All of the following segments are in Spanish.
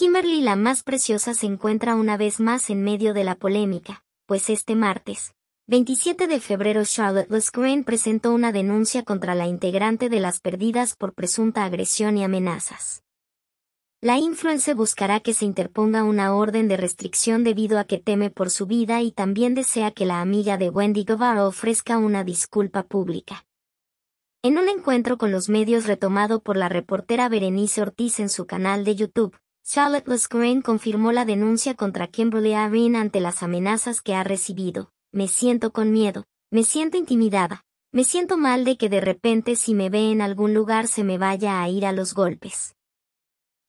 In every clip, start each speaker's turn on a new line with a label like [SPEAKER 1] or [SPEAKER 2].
[SPEAKER 1] Kimberly la más preciosa se encuentra una vez más en medio de la polémica, pues este martes, 27 de febrero Charlotte Lesgreen presentó una denuncia contra la integrante de Las Perdidas por presunta agresión y amenazas. La influencer buscará que se interponga una orden de restricción debido a que teme por su vida y también desea que la amiga de Wendy Guevara ofrezca una disculpa pública. En un encuentro con los medios retomado por la reportera Berenice Ortiz en su canal de YouTube, Charlotte Lesgrain confirmó la denuncia contra Kimberly Irene ante las amenazas que ha recibido. Me siento con miedo, me siento intimidada, me siento mal de que de repente si me ve en algún lugar se me vaya a ir a los golpes.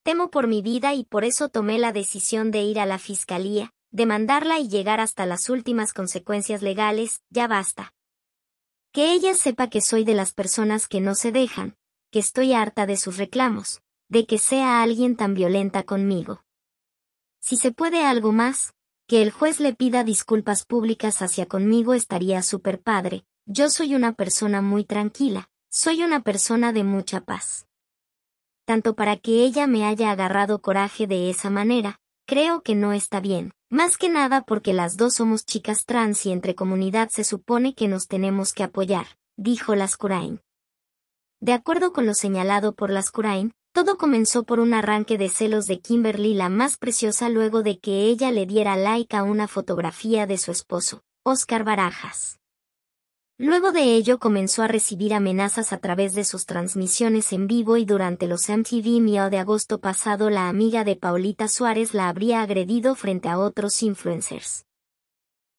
[SPEAKER 1] Temo por mi vida y por eso tomé la decisión de ir a la fiscalía, demandarla y llegar hasta las últimas consecuencias legales, ya basta. Que ella sepa que soy de las personas que no se dejan, que estoy harta de sus reclamos, de que sea alguien tan violenta conmigo. Si se puede algo más, que el juez le pida disculpas públicas hacia conmigo estaría súper padre, yo soy una persona muy tranquila, soy una persona de mucha paz. Tanto para que ella me haya agarrado coraje de esa manera, creo que no está bien, más que nada porque las dos somos chicas trans y entre comunidad se supone que nos tenemos que apoyar, dijo Lascurain. De acuerdo con lo señalado por Lascurain, todo comenzó por un arranque de celos de Kimberly la más preciosa luego de que ella le diera like a una fotografía de su esposo, Oscar Barajas. Luego de ello comenzó a recibir amenazas a través de sus transmisiones en vivo y durante los MTV Mio de agosto pasado la amiga de Paulita Suárez la habría agredido frente a otros influencers.